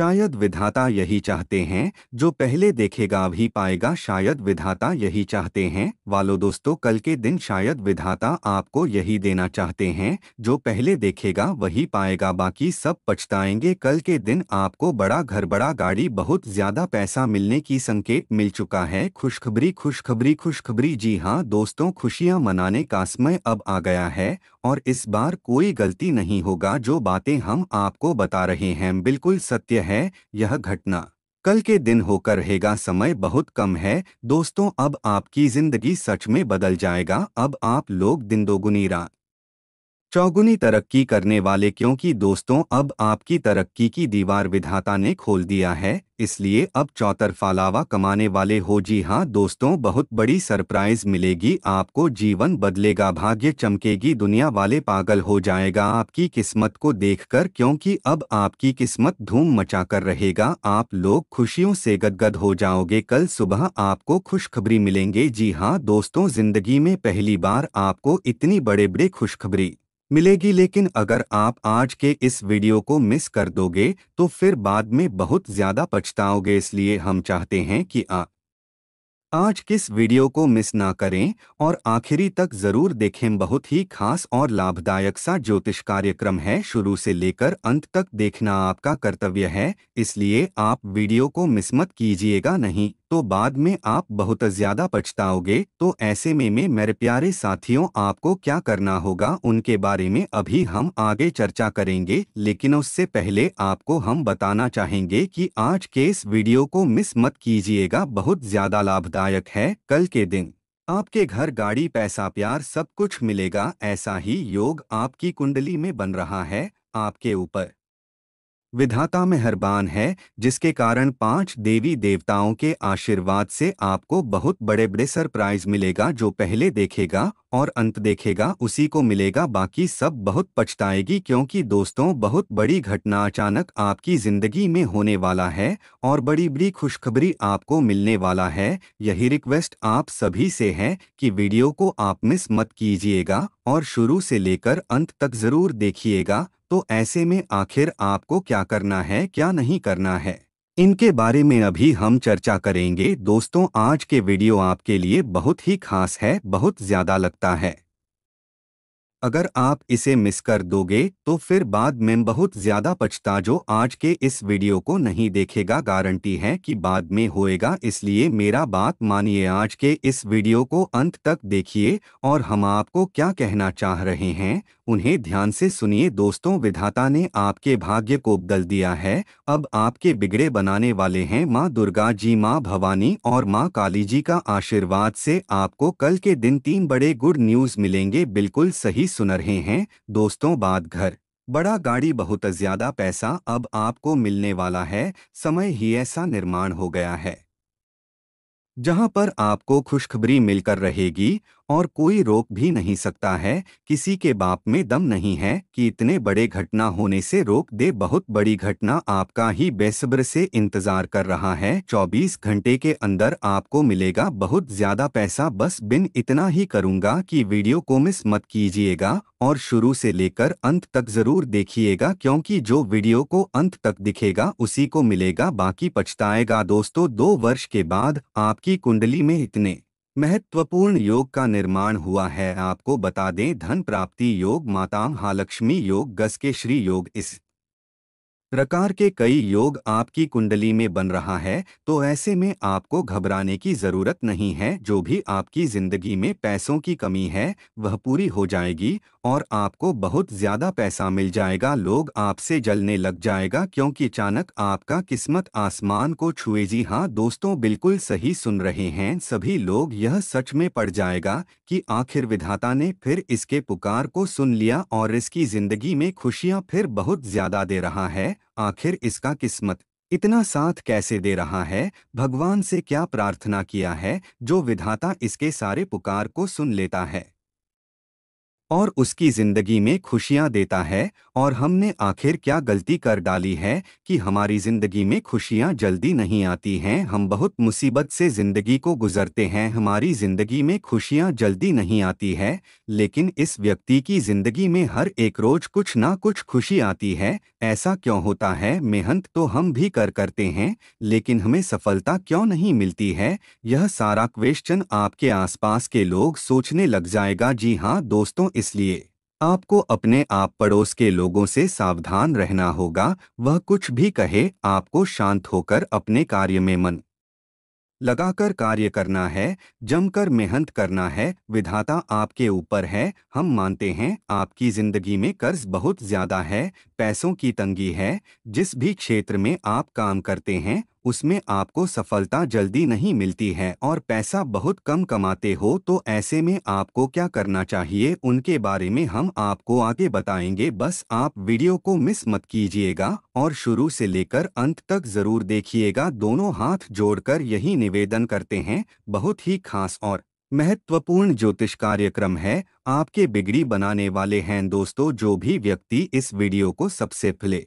शायद विधाता यही चाहते हैं जो पहले देखेगा भी पाएगा शायद विधाता यही चाहते हैं वालो दोस्तों कल के दिन शायद विधाता आपको यही देना चाहते हैं जो पहले देखेगा वही पाएगा बाकी सब पछताएंगे कल के दिन आपको बड़ा घर बड़ा गाड़ी बहुत ज्यादा पैसा मिलने की संकेत मिल चुका है खुशखबरी खुशखबरी खुशखबरी जी हाँ दोस्तों खुशियाँ मनाने का समय अब आ गया है और इस बार कोई गलती नहीं होगा जो बातें हम आपको बता रहे हैं बिल्कुल सत्य है यह घटना कल के दिन होकर रहेगा समय बहुत कम है दोस्तों अब आपकी जिंदगी सच में बदल जाएगा अब आप लोग दिन दोगुनी रात चौगुनी तरक्की करने वाले क्योंकि दोस्तों अब आपकी तरक्की की दीवार विधाता ने खोल दिया है इसलिए अब चौतरफा लावा कमाने वाले हो जी हाँ दोस्तों बहुत बड़ी सरप्राइज मिलेगी आपको जीवन बदलेगा भाग्य चमकेगी दुनिया वाले पागल हो जाएगा आपकी किस्मत को देखकर क्योंकि अब आपकी किस्मत धूम मचा कर रहेगा आप लोग खुशियों से गदगद हो जाओगे कल सुबह आपको खुशखबरी मिलेंगे जी हाँ दोस्तों जिंदगी में पहली बार आपको इतनी बड़े बड़े खुशखबरी मिलेगी लेकिन अगर आप आज के इस वीडियो को मिस कर दोगे तो फिर बाद में बहुत ज़्यादा पछताओगे इसलिए हम चाहते हैं कि आप आज किस वीडियो को मिस ना करें और आखिरी तक ज़रूर देखें बहुत ही खास और लाभदायक सा ज्योतिष कार्यक्रम है शुरू से लेकर अंत तक देखना आपका कर्तव्य है इसलिए आप वीडियो को मिस मत कीजिएगा नहीं तो बाद में आप बहुत ज्यादा पछताओगे तो ऐसे में, में मेरे प्यारे साथियों आपको क्या करना होगा उनके बारे में अभी हम आगे चर्चा करेंगे लेकिन उससे पहले आपको हम बताना चाहेंगे कि आज के इस वीडियो को मिस मत कीजिएगा बहुत ज्यादा लाभदायक है कल के दिन आपके घर गाड़ी पैसा प्यार सब कुछ मिलेगा ऐसा ही योग आपकी कुंडली में बन रहा है आपके ऊपर विधाता मेहरबान है जिसके कारण पांच देवी देवताओं के आशीर्वाद से आपको बहुत बड़े बड़े सरप्राइज मिलेगा जो पहले देखेगा और अंत देखेगा उसी को मिलेगा बाकी सब बहुत पछताएगी क्योंकि दोस्तों बहुत बड़ी घटना अचानक आपकी जिंदगी में होने वाला है और बड़ी बड़ी खुशखबरी आपको मिलने वाला है यही रिक्वेस्ट आप सभी से है कि वीडियो को आप मिस मत कीजिएगा और शुरू से लेकर अंत तक जरूर देखिएगा तो ऐसे में आखिर आपको क्या करना है क्या नहीं करना है इनके बारे में अभी हम चर्चा करेंगे दोस्तों आज के वीडियो आपके लिए बहुत ही खास है बहुत ज्यादा लगता है अगर आप इसे मिस कर दोगे तो फिर बाद में बहुत ज्यादा पछता जो आज के इस वीडियो को नहीं देखेगा गारंटी है कि बाद में होएगा इसलिए मेरा बात मानिए आज के इस वीडियो को अंत तक देखिए और हम आपको क्या कहना चाह रहे हैं उन्हें ध्यान से सुनिए दोस्तों विधाता ने आपके भाग्य को बदल दिया है अब आपके बिगड़े बनाने वाले हैं माँ दुर्गा जी माँ भवानी और माँ काली जी का आशीर्वाद से आपको कल के दिन तीन बड़े गुड न्यूज मिलेंगे बिल्कुल सही सुन रहे हैं दोस्तों बात घर बड़ा गाड़ी बहुत ज्यादा पैसा अब आपको मिलने वाला है समय ही ऐसा निर्माण हो गया है जहां पर आपको खुशखबरी मिलकर रहेगी और कोई रोक भी नहीं सकता है किसी के बाप में दम नहीं है कि इतने बड़े घटना होने से रोक दे बहुत बड़ी घटना आपका ही बेसब्र से इंतजार कर रहा है 24 घंटे के अंदर आपको मिलेगा बहुत ज्यादा पैसा बस बिन इतना ही करूंगा कि वीडियो को मिस मत कीजिएगा और शुरू से लेकर अंत तक जरूर देखिएगा क्योंकि जो वीडियो को अंत तक दिखेगा उसी को मिलेगा बाकी पछताएगा दोस्तों दो वर्ष के बाद आपकी कुंडली में इतने महत्वपूर्ण योग का निर्माण हुआ है आपको बता दें धन प्राप्ति योग माता महालक्ष्मी योग गस के श्री योग इस प्रकार के कई योग आपकी कुंडली में बन रहा है तो ऐसे में आपको घबराने की ज़रूरत नहीं है जो भी आपकी ज़िंदगी में पैसों की कमी है वह पूरी हो जाएगी और आपको बहुत ज्यादा पैसा मिल जाएगा लोग आपसे जलने लग जाएगा क्योंकि अचानक आपका किस्मत आसमान को छुए जी हाँ दोस्तों बिल्कुल सही सुन रहे हैं सभी लोग यह सच में पड़ जाएगा कि आखिर विधाता ने फिर इसके पुकार को सुन लिया और इसकी जिंदगी में खुशियाँ फिर बहुत ज्यादा दे रहा है आखिर इसका किस्मत इतना साथ कैसे दे रहा है भगवान से क्या प्रार्थना किया है जो विधाता इसके सारे पुकार को सुन लेता है और उसकी ज़िंदगी में खुशियां देता है और हमने आखिर क्या गलती कर डाली है कि हमारी ज़िंदगी में खुशियाँ जल्दी नहीं आती हैं हम बहुत मुसीबत से ज़िंदगी को गुजरते हैं हमारी ज़िंदगी में खुशियाँ जल्दी नहीं आती है लेकिन इस व्यक्ति की ज़िंदगी में हर एक रोज़ कुछ ना कुछ खुशी आती है ऐसा क्यों होता है मेहनत तो हम भी कर करते हैं लेकिन हमें सफलता क्यों नहीं मिलती है यह सारा क्वेश्चन आपके आसपास के लोग सोचने लग जाएगा जी हाँ दोस्तों इसलिए आपको अपने आप पड़ोस के लोगों से सावधान रहना होगा वह कुछ भी कहे आपको शांत होकर अपने कार्य में मन लगाकर कार्य करना है जमकर मेहनत करना है विधाता आपके ऊपर है हम मानते हैं आपकी जिंदगी में कर्ज बहुत ज्यादा है पैसों की तंगी है जिस भी क्षेत्र में आप काम करते हैं उसमें आपको सफलता जल्दी नहीं मिलती है और पैसा बहुत कम कमाते हो तो ऐसे में आपको क्या करना चाहिए उनके बारे में हम आपको आगे बताएंगे बस आप वीडियो को मिस मत कीजिएगा और शुरू से लेकर अंत तक जरूर देखिएगा दोनों हाथ जोड़कर यही निवेदन करते हैं बहुत ही खास और महत्वपूर्ण ज्योतिष कार्यक्रम है आपके बिगड़ी बनाने वाले हैं दोस्तों जो भी व्यक्ति इस वीडियो को सबसे पहले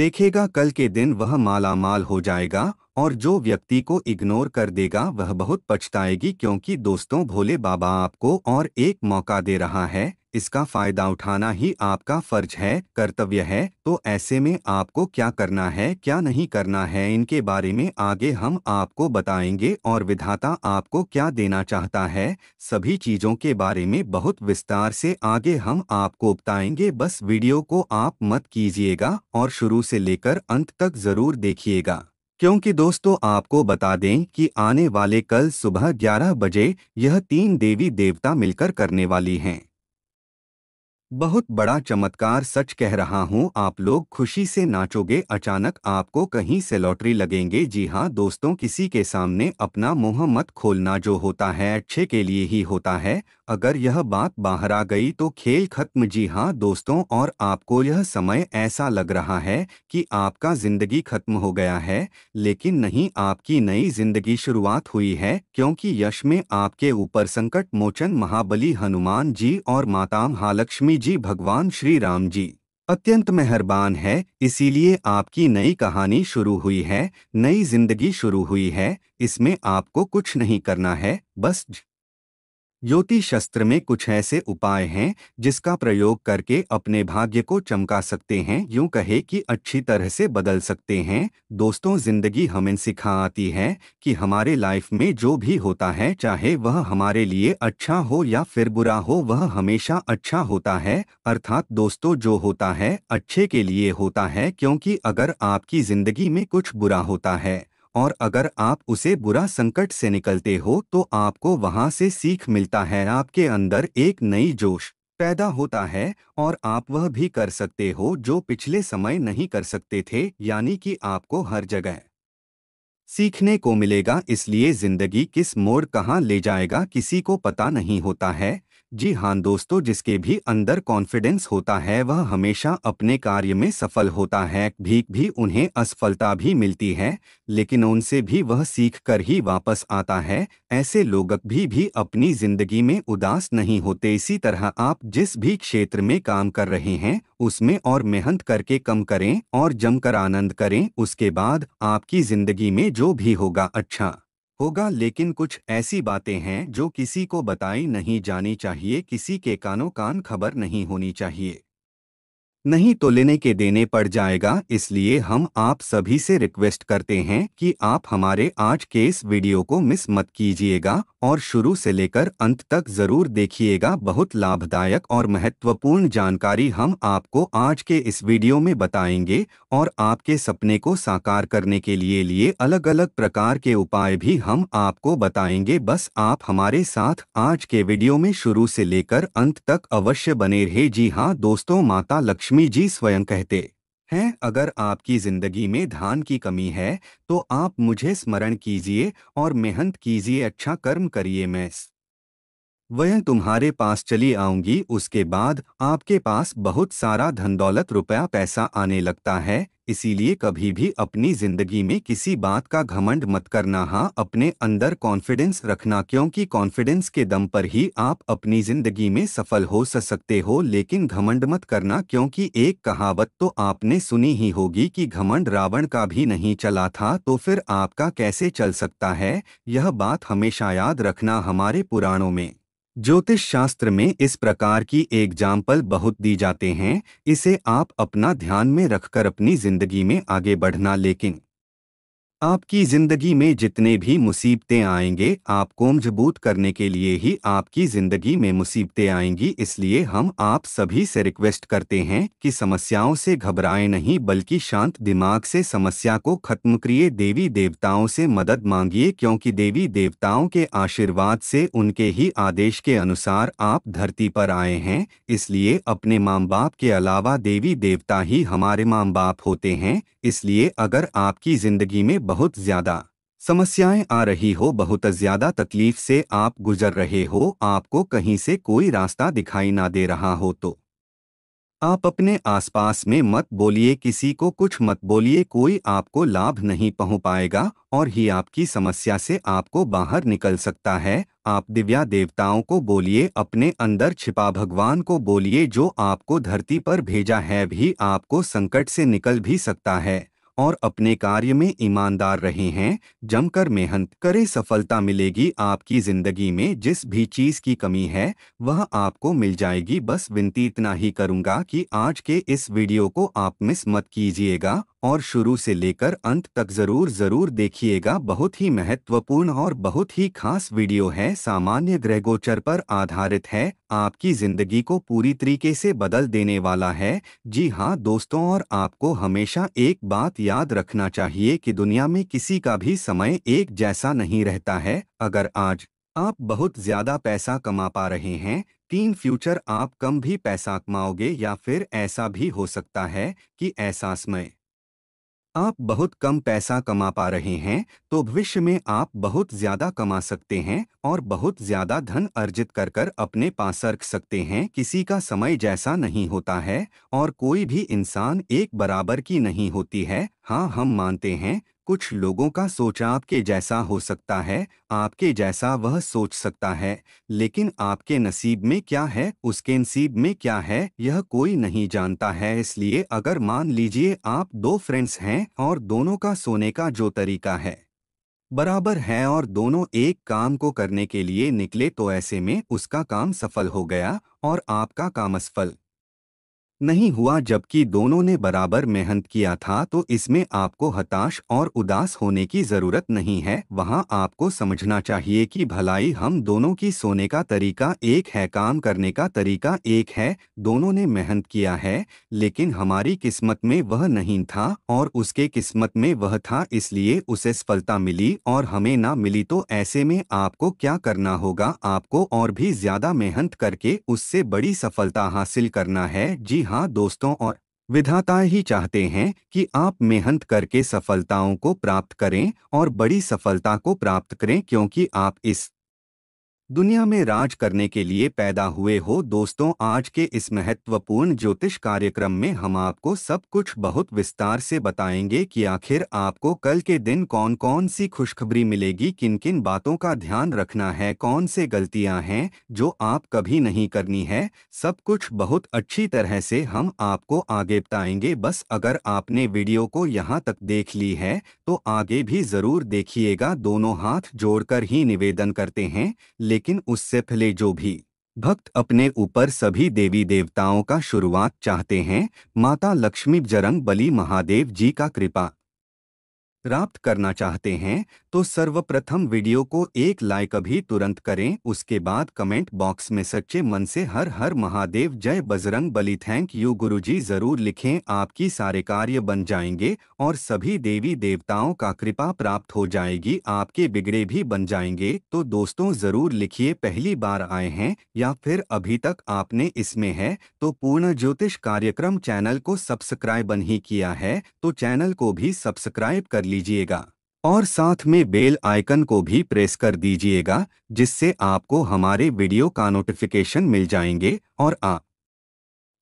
देखेगा कल के दिन वह मालामाल हो जाएगा और जो व्यक्ति को इग्नोर कर देगा वह बहुत पछताएगी क्योंकि दोस्तों भोले बाबा आपको और एक मौका दे रहा है इसका फायदा उठाना ही आपका फर्ज है कर्तव्य है तो ऐसे में आपको क्या करना है क्या नहीं करना है इनके बारे में आगे हम आपको बताएंगे और विधाता आपको क्या देना चाहता है सभी चीजों के बारे में बहुत विस्तार से आगे हम आपको बताएंगे बस वीडियो को आप मत कीजिएगा और शुरू से लेकर अंत तक जरूर देखिएगा क्योंकि दोस्तों आपको बता दें कि आने वाले कल सुबह 11 बजे यह तीन देवी देवता मिलकर करने वाली हैं बहुत बड़ा चमत्कार सच कह रहा हूँ आप लोग खुशी से नाचोगे अचानक आपको कहीं से लॉटरी लगेंगे जी हाँ दोस्तों किसी के सामने अपना मुंह मत खोलना जो होता है अच्छे के लिए ही होता है अगर यह बात बाहर आ गई तो खेल खत्म जी हाँ दोस्तों और आपको यह समय ऐसा लग रहा है कि आपका जिंदगी खत्म हो गया है लेकिन नहीं आपकी नई जिंदगी शुरुआत हुई है क्योंकि यश में आपके ऊपर संकट मोचन महाबली हनुमान जी और माता महालक्ष्मी जी भगवान श्री राम जी अत्यंत मेहरबान है इसीलिए आपकी नई कहानी शुरू हुई है नई जिंदगी शुरू हुई है इसमें आपको कुछ नहीं करना है बस ज्योति शास्त्र में कुछ ऐसे उपाय हैं जिसका प्रयोग करके अपने भाग्य को चमका सकते हैं यूं कहे कि अच्छी तरह से बदल सकते हैं दोस्तों जिंदगी हमें सिखा आती है कि हमारे लाइफ में जो भी होता है चाहे वह हमारे लिए अच्छा हो या फिर बुरा हो वह हमेशा अच्छा होता है अर्थात दोस्तों जो होता है अच्छे के लिए होता है क्योंकि अगर आपकी जिंदगी में कुछ बुरा होता है और अगर आप उसे बुरा संकट से निकलते हो तो आपको वहां से सीख मिलता है आपके अंदर एक नई जोश पैदा होता है और आप वह भी कर सकते हो जो पिछले समय नहीं कर सकते थे यानी कि आपको हर जगह सीखने को मिलेगा इसलिए जिंदगी किस मोड़ कहाँ ले जाएगा किसी को पता नहीं होता है जी हाँ दोस्तों जिसके भी अंदर कॉन्फिडेंस होता है वह हमेशा अपने कार्य में सफल होता है भी भी उन्हें असफलता भी मिलती है लेकिन उनसे भी वह सीख कर ही वापस आता है ऐसे लोग भी भी अपनी जिंदगी में उदास नहीं होते इसी तरह आप जिस भी क्षेत्र में काम कर रहे हैं उसमें और मेहनत करके कम करें और जमकर आनंद करें उसके बाद आपकी जिंदगी में जो भी होगा अच्छा होगा लेकिन कुछ ऐसी बातें हैं जो किसी को बताई नहीं जानी चाहिए किसी के कानों कान खबर नहीं होनी चाहिए नहीं तो लेने के देने पड़ जाएगा इसलिए हम आप सभी से रिक्वेस्ट करते हैं कि आप हमारे आज के इस वीडियो को मिस मत कीजिएगा और शुरू से लेकर अंत तक जरूर देखिएगा बहुत लाभदायक और महत्वपूर्ण जानकारी हम आपको आज के इस वीडियो में बताएंगे और आपके सपने को साकार करने के लिए लिए अलग अलग प्रकार के उपाय भी हम आपको बताएंगे बस आप हमारे साथ आज के वीडियो में शुरू से लेकर अंत तक अवश्य बने रहे जी हाँ दोस्तों माता लक्ष्मी लक्ष्मी जी स्वयं कहते हैं अगर आपकी जिंदगी में धान की कमी है तो आप मुझे स्मरण कीजिए और मेहनत कीजिए अच्छा कर्म करिए मैं वह तुम्हारे पास चली आऊंगी उसके बाद आपके पास बहुत सारा धन दौलत रुपया पैसा आने लगता है इसीलिए कभी भी अपनी जिंदगी में किसी बात का घमंड मत करना हाँ अपने अंदर कॉन्फिडेंस रखना क्योंकि कॉन्फिडेंस के दम पर ही आप अपनी जिंदगी में सफल हो सकते हो लेकिन घमंड मत करना क्योंकि एक कहावत तो आपने सुनी ही होगी कि घमंड रावण का भी नहीं चला था तो फिर आपका कैसे चल सकता है यह बात हमेशा याद रखना हमारे पुराणों में ज्योतिष शास्त्र में इस प्रकार की एग्जाम्पल बहुत दी जाते हैं इसे आप अपना ध्यान में रखकर अपनी जिंदगी में आगे बढ़ना लेकिन आपकी जिंदगी में जितने भी मुसीबतें आएंगे आपको मजबूत करने के लिए ही आपकी जिंदगी में मुसीबतें आएंगी इसलिए हम आप सभी से रिक्वेस्ट करते हैं कि समस्याओं से घबराएं नहीं बल्कि शांत दिमाग से समस्या को खत्म करिए देवी देवताओं से मदद मांगिए क्योंकि देवी देवताओं के आशीर्वाद से उनके ही आदेश के अनुसार आप धरती पर आए हैं इसलिए अपने माँ बाप के अलावा देवी देवता ही हमारे माँ बाप होते हैं इसलिए अगर आपकी जिंदगी में बहुत ज्यादा समस्याएं आ रही हो बहुत ज्यादा तकलीफ से आप गुजर रहे हो आपको कहीं से कोई रास्ता दिखाई ना दे रहा हो तो आप अपने आसपास में मत बोलिए किसी को कुछ मत बोलिए कोई आपको लाभ नहीं पहुँच पाएगा और ही आपकी समस्या से आपको बाहर निकल सकता है आप दिव्या देवताओं को बोलिए अपने अंदर छिपा भगवान को बोलिए जो आपको धरती पर भेजा है भी आपको संकट से निकल भी सकता है और अपने कार्य में ईमानदार रहे हैं जमकर मेहनत करें सफलता मिलेगी आपकी जिंदगी में जिस भी चीज की कमी है वह आपको मिल जाएगी बस विनती इतना ही करूंगा कि आज के इस वीडियो को आप मिस मत कीजिएगा और शुरू से लेकर अंत तक जरूर जरूर देखिएगा बहुत ही महत्वपूर्ण और बहुत ही खास वीडियो है सामान्य ग्रह गोचर पर आधारित है आपकी जिंदगी को पूरी तरीके से बदल देने वाला है जी हाँ दोस्तों और आपको हमेशा एक बात याद रखना चाहिए कि दुनिया में किसी का भी समय एक जैसा नहीं रहता है अगर आज आप बहुत ज्यादा पैसा कमा पा रहे हैं तीन फ्यूचर आप कम भी पैसा कमाओगे या फिर ऐसा भी हो सकता है कि ऐसा समय आप बहुत कम पैसा कमा पा रहे हैं तो भविष्य में आप बहुत ज्यादा कमा सकते हैं और बहुत ज्यादा धन अर्जित कर कर अपने पास रख सकते हैं किसी का समय जैसा नहीं होता है और कोई भी इंसान एक बराबर की नहीं होती है हाँ हम मानते हैं कुछ लोगों का सोच आपके जैसा हो सकता है आपके जैसा वह सोच सकता है लेकिन आपके नसीब में क्या है उसके नसीब में क्या है यह कोई नहीं जानता है इसलिए अगर मान लीजिए आप दो फ्रेंड्स हैं और दोनों का सोने का जो तरीका है बराबर है और दोनों एक काम को करने के लिए निकले तो ऐसे में उसका काम सफल हो गया और आपका काम असफल नहीं हुआ जबकि दोनों ने बराबर मेहनत किया था तो इसमें आपको हताश और उदास होने की ज़रूरत नहीं है वहाँ आपको समझना चाहिए कि भलाई हम दोनों की सोने का तरीका एक है काम करने का तरीका एक है दोनों ने मेहनत किया है लेकिन हमारी किस्मत में वह नहीं था और उसके किस्मत में वह था इसलिए उसे सफलता मिली और हमें ना मिली तो ऐसे में आपको क्या करना होगा आपको और भी ज़्यादा मेहनत करके उससे बड़ी सफलता हासिल करना है जी हाँ। हाँ दोस्तों और विधाता ही चाहते हैं कि आप मेहनत करके सफलताओं को प्राप्त करें और बड़ी सफलता को प्राप्त करें क्योंकि आप इस दुनिया में राज करने के लिए पैदा हुए हो दोस्तों आज के इस महत्वपूर्ण ज्योतिष कार्यक्रम में हम आपको सब कुछ बहुत विस्तार से बताएंगे कि आखिर आपको कल के दिन कौन कौन सी खुशखबरी मिलेगी किन किन बातों का ध्यान रखना है कौन से गलतियां हैं जो आप कभी नहीं करनी है सब कुछ बहुत अच्छी तरह से हम आपको आगे बताएंगे बस अगर आपने वीडियो को यहाँ तक देख ली है तो आगे भी जरूर देखिएगा दोनों हाथ जोड़कर ही निवेदन करते हैं लेकिन लेकिन उससे पहले जो भी भक्त अपने ऊपर सभी देवी देवताओं का शुरुआत चाहते हैं माता लक्ष्मी जरंग बली महादेव जी का कृपा प्राप्त करना चाहते हैं तो सर्वप्रथम वीडियो को एक लाइक अभी तुरंत करें उसके बाद कमेंट बॉक्स में सच्चे मन से हर हर महादेव जय बजरंग बली थैंक यू गुरुजी जरूर लिखें आपकी सारे कार्य बन जाएंगे और सभी देवी देवताओं का कृपा प्राप्त हो जाएगी आपके बिगड़े भी बन जाएंगे तो दोस्तों जरूर लिखिए पहली बार आए हैं या फिर अभी तक आपने इसमें है तो पूर्ण ज्योतिष कार्यक्रम चैनल को सब्सक्राइब नहीं किया है तो चैनल को भी सब्सक्राइब कर लीजिएगा और साथ में बेल आइकन को भी प्रेस कर दीजिएगा जिससे आपको हमारे वीडियो का नोटिफिकेशन मिल जाएंगे और आप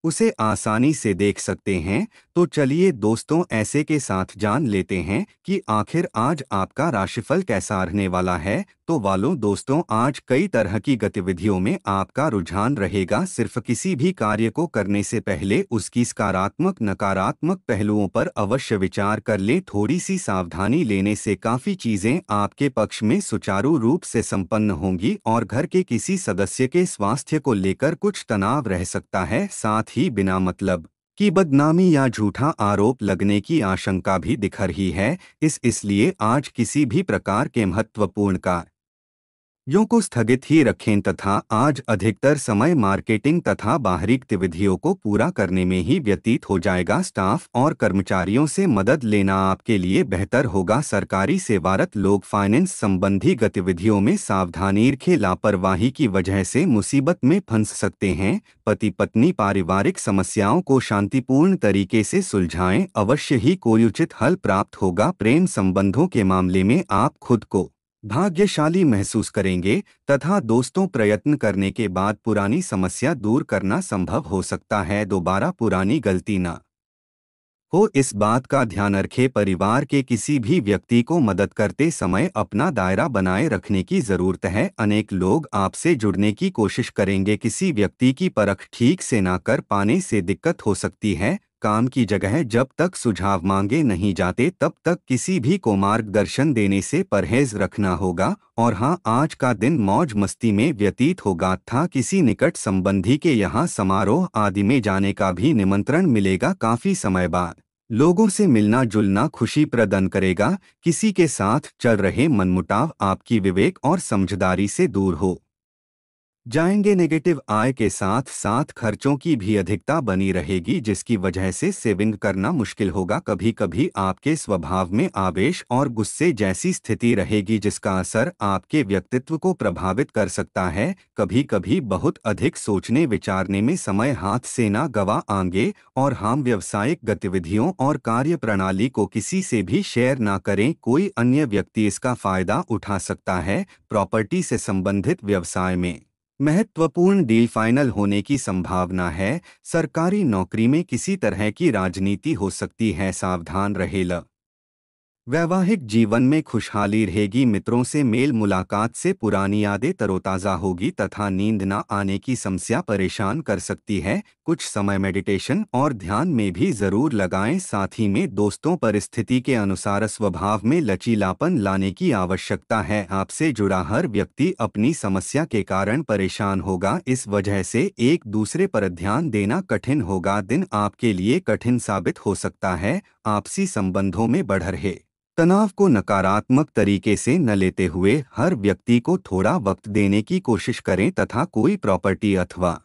उसे आसानी से देख सकते हैं तो चलिए दोस्तों ऐसे के साथ जान लेते हैं कि आखिर आज आपका राशिफल कैसा रहने वाला है तो वालों दोस्तों आज कई तरह की गतिविधियों में आपका रुझान रहेगा सिर्फ किसी भी कार्य को करने से पहले उसकी सकारात्मक नकारात्मक पहलुओं पर अवश्य विचार कर ले थोड़ी सी सावधानी लेने से काफी चीजें आपके पक्ष में सुचारू रूप से संपन्न होंगी और घर के किसी सदस्य के स्वास्थ्य को लेकर कुछ तनाव रह सकता है साथ ही बिना मतलब कि बदनामी या झूठा आरोप लगने की आशंका भी दिख रही है इस इसलिए आज किसी भी प्रकार के महत्वपूर्ण का यों को स्थगित ही रखें तथा आज अधिकतर समय मार्केटिंग तथा बाहरी गतिविधियों को पूरा करने में ही व्यतीत हो जाएगा स्टाफ और कर्मचारियों से मदद लेना आपके लिए बेहतर होगा सरकारी सेवारत लोग फाइनेंस संबंधी गतिविधियों में सावधानी रखे लापरवाही की वजह से मुसीबत में फंस सकते हैं पति पत्नी पारिवारिक समस्याओं को शांतिपूर्ण तरीके से सुलझाएं अवश्य ही कोई उचित हल प्राप्त होगा प्रेम संबंधों के मामले में आप खुद को भाग्यशाली महसूस करेंगे तथा दोस्तों प्रयत्न करने के बाद पुरानी समस्या दूर करना संभव हो सकता है दोबारा पुरानी गलती ना हो इस बात का ध्यान रखें परिवार के किसी भी व्यक्ति को मदद करते समय अपना दायरा बनाए रखने की जरूरत है अनेक लोग आपसे जुड़ने की कोशिश करेंगे किसी व्यक्ति की परख ठीक से ना कर पाने से दिक्कत हो सकती है काम की जगह जब तक सुझाव मांगे नहीं जाते तब तक किसी भी को मार्गदर्शन देने से परहेज रखना होगा और हाँ आज का दिन मौज मस्ती में व्यतीत होगा था किसी निकट संबंधी के यहाँ समारोह आदि में जाने का भी निमंत्रण मिलेगा काफी समय बाद लोगों से मिलना जुलना खुशी प्रदान करेगा किसी के साथ चल रहे मनमुटाव आपकी विवेक और समझदारी से दूर हो जाएंगे नेगेटिव आय के साथ साथ खर्चों की भी अधिकता बनी रहेगी जिसकी वजह से सेविंग करना मुश्किल होगा कभी कभी आपके स्वभाव में आवेश और गुस्से जैसी स्थिति रहेगी जिसका असर आपके व्यक्तित्व को प्रभावित कर सकता है कभी कभी बहुत अधिक सोचने विचारने में समय हाथ से ना गवा आगे और हम व्यवसायिक गतिविधियों और कार्य प्रणाली को किसी से भी शेयर न करें कोई अन्य व्यक्ति इसका फायदा उठा सकता है प्रॉपर्टी से संबंधित व्यवसाय में महत्वपूर्ण डील फाइनल होने की संभावना है सरकारी नौकरी में किसी तरह की राजनीति हो सकती है सावधान रहेला वैवाहिक जीवन में खुशहाली रहेगी मित्रों से मेल मुलाकात से पुरानी यादें तरोताज़ा होगी तथा नींद न आने की समस्या परेशान कर सकती है कुछ समय मेडिटेशन और ध्यान में भी जरूर लगाएं साथ ही में दोस्तों परिस्थिति के अनुसार स्वभाव में लचीलापन लाने की आवश्यकता है आपसे जुड़ा हर व्यक्ति अपनी समस्या के कारण परेशान होगा इस वजह से एक दूसरे पर ध्यान देना कठिन होगा दिन आपके लिए कठिन साबित हो सकता है आपसी संबंधों में बढ़ रहे तनाव को नकारात्मक तरीके से न लेते हुए हर व्यक्ति को थोड़ा वक्त देने की कोशिश करें तथा कोई प्रॉपर्टी अथवा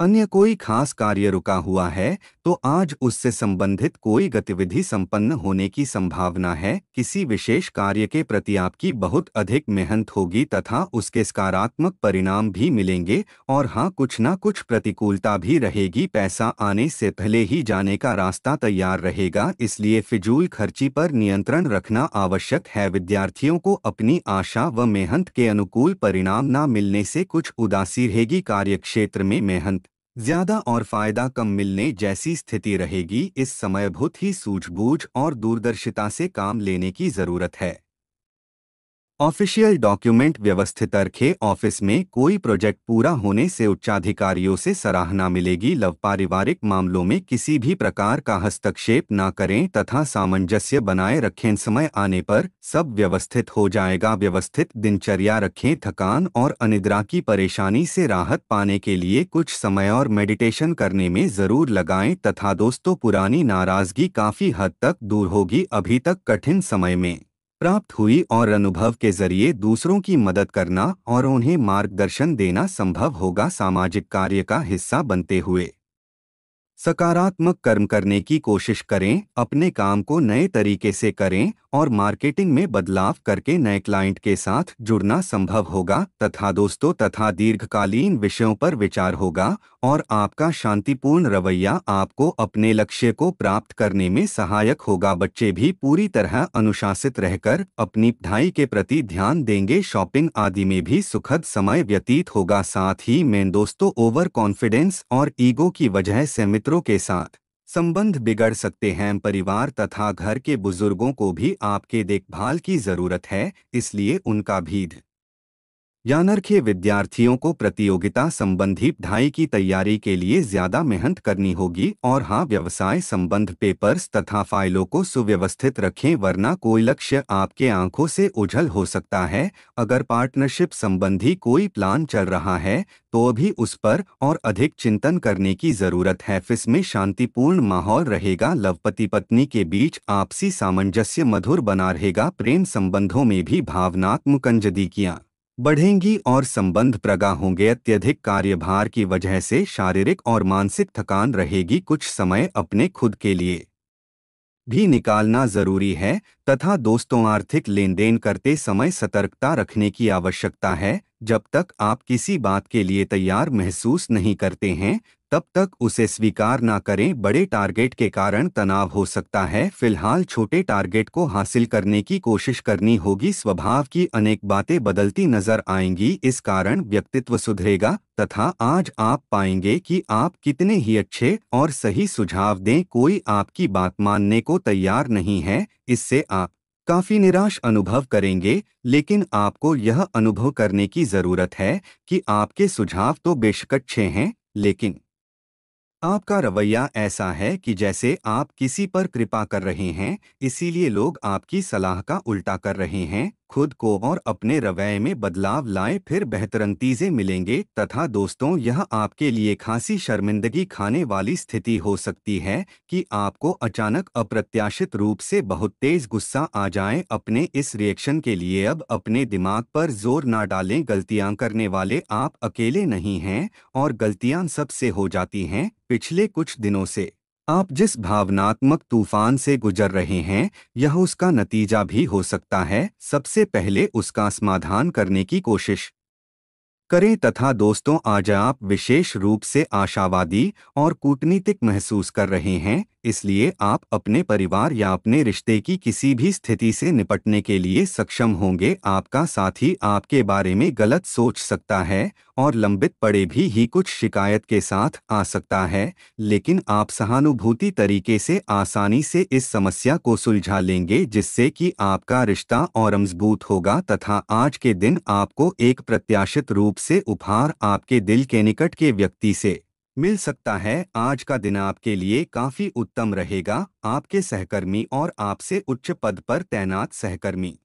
अन्य कोई खास कार्य रुका हुआ है तो आज उससे संबंधित कोई गतिविधि संपन्न होने की संभावना है किसी विशेष कार्य के प्रति आपकी बहुत अधिक मेहनत होगी तथा उसके सकारात्मक परिणाम भी मिलेंगे और हाँ कुछ ना कुछ प्रतिकूलता भी रहेगी पैसा आने से पहले ही जाने का रास्ता तैयार रहेगा इसलिए फिजूल खर्ची पर नियंत्रण रखना आवश्यक है विद्यार्थियों को अपनी आशा व मेहनत के अनुकूल परिणाम न मिलने से कुछ उदासी रहेगी कार्य में मेहनत ज्यादा और फायदा कम मिलने जैसी स्थिति रहेगी इस समय बहुत ही सूझबूझ और दूरदर्शिता से काम लेने की जरूरत है ऑफिशियल डॉक्यूमेंट व्यवस्थित रखे ऑफिस में कोई प्रोजेक्ट पूरा होने से उच्चाधिकारियों से सराहना मिलेगी लव पारिवारिक मामलों में किसी भी प्रकार का हस्तक्षेप न करें तथा सामंजस्य बनाए रखें समय आने पर सब व्यवस्थित हो जाएगा व्यवस्थित दिनचर्या रखें थकान और अनिद्रा की परेशानी से राहत पाने के लिए कुछ समय और मेडिटेशन करने में जरूर लगाएं तथा दोस्तों पुरानी नाराजगी काफी हद तक दूर होगी अभी तक कठिन समय में प्राप्त हुई और अनुभव के जरिए दूसरों की मदद करना और उन्हें मार्गदर्शन देना संभव होगा सामाजिक कार्य का हिस्सा बनते हुए सकारात्मक कर्म करने की कोशिश करें अपने काम को नए तरीके से करें और मार्केटिंग में बदलाव करके नए क्लाइंट के साथ जुड़ना संभव होगा तथा दोस्तों तथा दीर्घकालीन विषयों पर विचार होगा और आपका शांतिपूर्ण रवैया आपको अपने लक्ष्य को प्राप्त करने में सहायक होगा बच्चे भी पूरी तरह अनुशासित रहकर अपनी पढ़ाई के प्रति ध्यान देंगे शॉपिंग आदि में भी सुखद समय व्यतीत होगा साथ ही में दोस्तों ओवर कॉन्फिडेंस और ईगो की वजह से मित्रों के साथ संबंध बिगड़ सकते हैं परिवार तथा घर के बुजुर्गों को भी आपके देखभाल की जरूरत है इसलिए उनका भी यानर के विद्यार्थियों को प्रतियोगिता संबंधी पढ़ाई की तैयारी के लिए ज्यादा मेहनत करनी होगी और हाँ व्यवसाय संबंध पेपर्स तथा फाइलों को सुव्यवस्थित रखें वरना कोई लक्ष्य आपके आंखों से उजल हो सकता है अगर पार्टनरशिप संबंधी कोई प्लान चल रहा है तो भी उस पर और अधिक चिंतन करने की जरूरत है फिस में शांतिपूर्ण माहौल रहेगा लव पति पत्नी के बीच आपसी सामंजस्य मधुर बना रहेगा प्रेम संबंधों में भी भावनात्मक अंजदी किया बढ़ेंगी और संबंध प्रगा होंगे अत्यधिक कार्यभार की वजह से शारीरिक और मानसिक थकान रहेगी कुछ समय अपने खुद के लिए भी निकालना जरूरी है तथा दोस्तों आर्थिक लेन देन करते समय सतर्कता रखने की आवश्यकता है जब तक आप किसी बात के लिए तैयार महसूस नहीं करते हैं तब तक उसे स्वीकार ना करें बड़े टारगेट के कारण तनाव हो सकता है फिलहाल छोटे टारगेट को हासिल करने की कोशिश करनी होगी स्वभाव की अनेक बातें बदलती नजर आएंगी इस कारण व्यक्तित्व सुधरेगा तथा आज आप पाएंगे कि आप कितने ही अच्छे और सही सुझाव दें कोई आपकी बात मानने को तैयार नहीं है इससे आप काफी निराश अनुभव करेंगे लेकिन आपको यह अनुभव करने की जरूरत है कि आपके सुझाव तो बेशक अच्छे हैं लेकिन आपका रवैया ऐसा है कि जैसे आप किसी पर कृपा कर रहे हैं इसीलिए लोग आपकी सलाह का उल्टा कर रहे हैं खुद को और अपने रवैये में बदलाव लाएं फिर बेहतर नतीजे मिलेंगे तथा दोस्तों यह आपके लिए खासी शर्मिंदगी खाने वाली स्थिति हो सकती है कि आपको अचानक अप्रत्याशित रूप से बहुत तेज गुस्सा आ जाए अपने इस रिएक्शन के लिए अब अपने दिमाग पर जोर ना डालें गलतियां करने वाले आप अकेले नहीं हैं और गलतियां सबसे हो जाती हैं पिछले कुछ दिनों से आप जिस भावनात्मक तूफान से गुजर रहे हैं यह उसका नतीजा भी हो सकता है सबसे पहले उसका समाधान करने की कोशिश करें तथा दोस्तों आज आप विशेष रूप से आशावादी और कूटनीतिक महसूस कर रहे हैं इसलिए आप अपने परिवार या अपने रिश्ते की किसी भी स्थिति से निपटने के लिए सक्षम होंगे आपका साथी आपके बारे में गलत सोच सकता है और लंबित पड़े भी ही कुछ शिकायत के साथ आ सकता है लेकिन आप सहानुभूति तरीके से आसानी से इस समस्या को सुलझा लेंगे जिससे कि आपका रिश्ता और मजबूत होगा तथा आज के दिन आपको एक प्रत्याशित रूप से उपहार आपके दिल के निकट के व्यक्ति से मिल सकता है आज का दिन आपके लिए काफी उत्तम रहेगा आपके सहकर्मी और आपसे उच्च पद पर तैनात सहकर्मी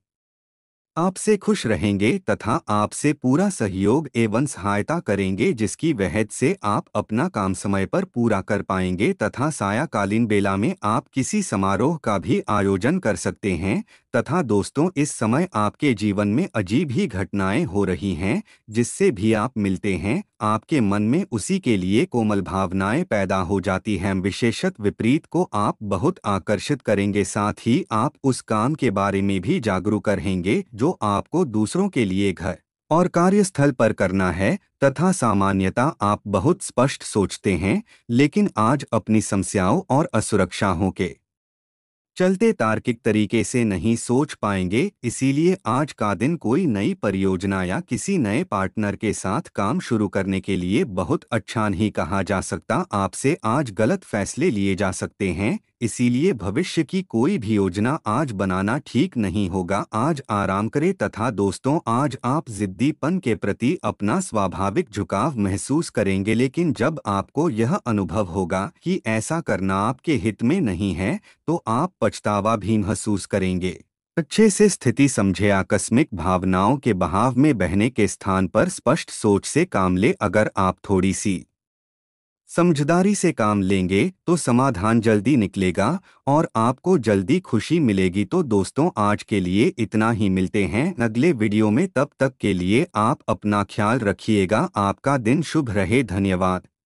आपसे खुश रहेंगे तथा आपसे पूरा सहयोग एवं सहायता करेंगे जिसकी वहद से आप अपना काम समय पर पूरा कर पाएंगे तथा सायाकालीन बेला में आप किसी समारोह का भी आयोजन कर सकते हैं तथा दोस्तों इस समय आपके जीवन में अजीब ही घटनाएं हो रही हैं जिससे भी आप मिलते हैं आपके मन में उसी के लिए कोमल भावनाएं पैदा हो जाती हैं विशेषत विपरीत को आप बहुत आकर्षित करेंगे साथ ही आप उस काम के बारे में भी जागरूक रहेंगे जो जो आपको दूसरों के लिए घर और कार्यस्थल पर करना है तथा सामान्यता आप बहुत स्पष्ट सोचते हैं लेकिन आज अपनी समस्याओं और असुरक्षाओं के चलते तार्किक तरीके से नहीं सोच पाएंगे इसीलिए आज का दिन कोई नई परियोजना या किसी नए पार्टनर के साथ काम शुरू करने के लिए बहुत अच्छा नहीं कहा जा सकता आपसे आज गलत फैसले लिए जा सकते हैं इसीलिए भविष्य की कोई भी योजना आज बनाना ठीक नहीं होगा आज आराम करें तथा दोस्तों आज आप जिद्दीपन के प्रति अपना स्वाभाविक झुकाव महसूस करेंगे लेकिन जब आपको यह अनुभव होगा कि ऐसा करना आपके हित में नहीं है तो आप पछतावा भी महसूस करेंगे अच्छे से स्थिति समझे आकस्मिक भावनाओं के बहाव में बहने के स्थान पर स्पष्ट सोच से काम ले अगर आप थोड़ी सी समझदारी से काम लेंगे तो समाधान जल्दी निकलेगा और आपको जल्दी खुशी मिलेगी तो दोस्तों आज के लिए इतना ही मिलते हैं अगले वीडियो में तब तक के लिए आप अपना ख्याल रखिएगा आपका दिन शुभ रहे धन्यवाद